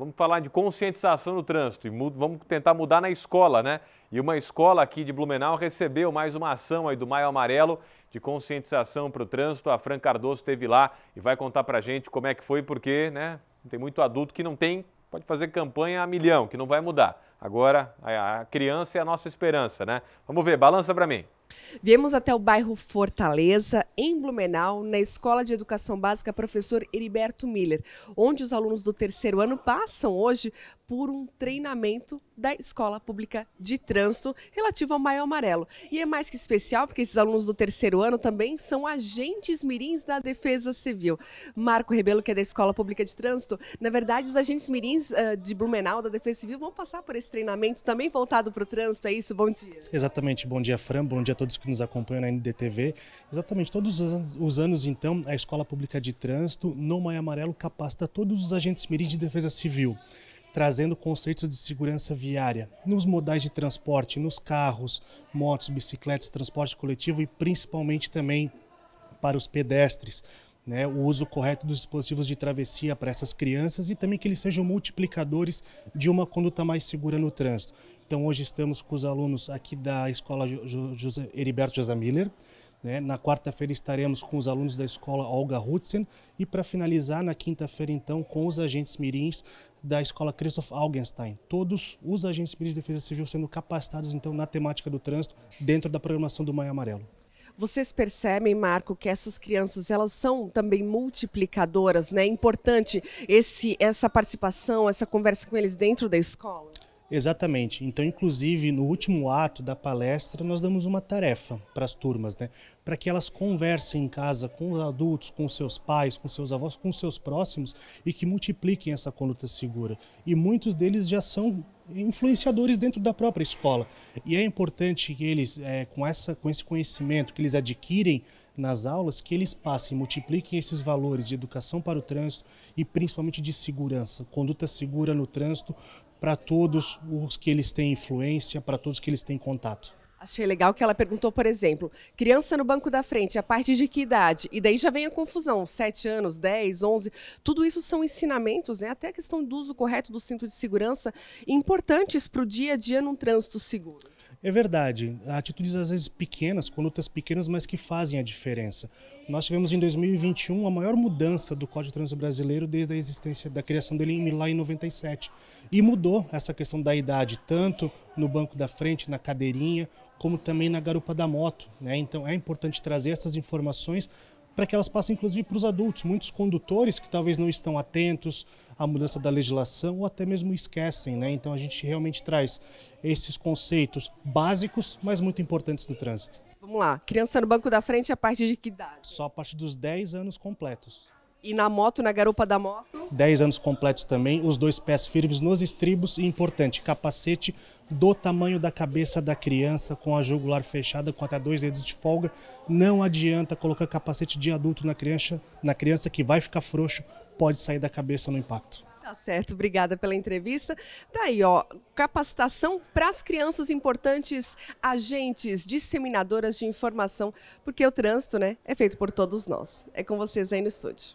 Vamos falar de conscientização no trânsito e vamos tentar mudar na escola, né? E uma escola aqui de Blumenau recebeu mais uma ação aí do Maio Amarelo de conscientização para o trânsito. A Fran Cardoso esteve lá e vai contar para a gente como é que foi, porque, né? Tem muito adulto que não tem, pode fazer campanha a milhão, que não vai mudar. Agora, a criança é a nossa esperança, né? Vamos ver, balança para mim. Viemos até o bairro Fortaleza, em Blumenau, na Escola de Educação Básica Professor Heriberto Miller, onde os alunos do terceiro ano passam hoje por um treinamento da Escola Pública de Trânsito relativo ao Maio Amarelo. E é mais que especial porque esses alunos do terceiro ano também são agentes mirins da Defesa Civil. Marco Rebelo, que é da Escola Pública de Trânsito, na verdade, os agentes mirins uh, de Blumenau, da Defesa Civil, vão passar por esse treinamento também voltado para o trânsito, é isso? Bom dia. Exatamente, bom dia Fran, bom dia a todos que nos acompanham na NDTV. Exatamente, todos os anos, os anos então, a Escola Pública de Trânsito, no Maio Amarelo, capacita todos os agentes mirim de defesa civil trazendo conceitos de segurança viária nos modais de transporte, nos carros, motos, bicicletas, transporte coletivo e principalmente também para os pedestres, né, o uso correto dos dispositivos de travessia para essas crianças e também que eles sejam multiplicadores de uma conduta mais segura no trânsito. Então, hoje estamos com os alunos aqui da Escola José, Heriberto José Miller. Né, na quarta-feira estaremos com os alunos da Escola Olga Hudson e, para finalizar, na quinta-feira, então, com os agentes mirins da Escola Christoph Augenstein. Todos os agentes mirins de defesa civil sendo capacitados, então, na temática do trânsito dentro da programação do Maio Amarelo. Vocês percebem, Marco, que essas crianças elas são também multiplicadoras, né? É importante esse, essa participação, essa conversa com eles dentro da escola. Exatamente. Então, inclusive, no último ato da palestra, nós damos uma tarefa para as turmas, né? Para que elas conversem em casa com os adultos, com seus pais, com seus avós, com seus próximos e que multipliquem essa conduta segura. E muitos deles já são influenciadores dentro da própria escola. E é importante que eles, é, com, essa, com esse conhecimento que eles adquirem nas aulas, que eles passem, multipliquem esses valores de educação para o trânsito e principalmente de segurança, conduta segura no trânsito, para todos os que eles têm influência, para todos que eles têm contato. Achei legal que ela perguntou, por exemplo, criança no banco da frente, a é partir de que idade? E daí já vem a confusão, 7 anos, 10, 11, tudo isso são ensinamentos, né? até a questão do uso correto do cinto de segurança, importantes para o dia a dia num trânsito seguro. É verdade, atitudes às vezes pequenas, condutas pequenas, mas que fazem a diferença. Nós tivemos em 2021 a maior mudança do Código de Trânsito Brasileiro desde a existência da criação dele lá em 97. E mudou essa questão da idade, tanto no banco da frente, na cadeirinha, como também na garupa da moto. Né? Então é importante trazer essas informações para que elas passem inclusive para os adultos. Muitos condutores que talvez não estão atentos à mudança da legislação ou até mesmo esquecem, né? Então a gente realmente traz esses conceitos básicos, mas muito importantes do trânsito. Vamos lá, criança no banco da frente a partir de que idade? Só a partir dos 10 anos completos. E na moto, na garupa da moto? 10 anos completos também, os dois pés firmes nos estribos e importante, capacete do tamanho da cabeça da criança com a jugular fechada com até dois dedos de folga. Não adianta colocar capacete de adulto na criança, na criança que vai ficar frouxo, pode sair da cabeça no impacto. Tá certo, obrigada pela entrevista. Tá aí, ó, capacitação para as crianças importantes, agentes, disseminadoras de informação, porque o trânsito, né, é feito por todos nós. É com vocês aí no estúdio.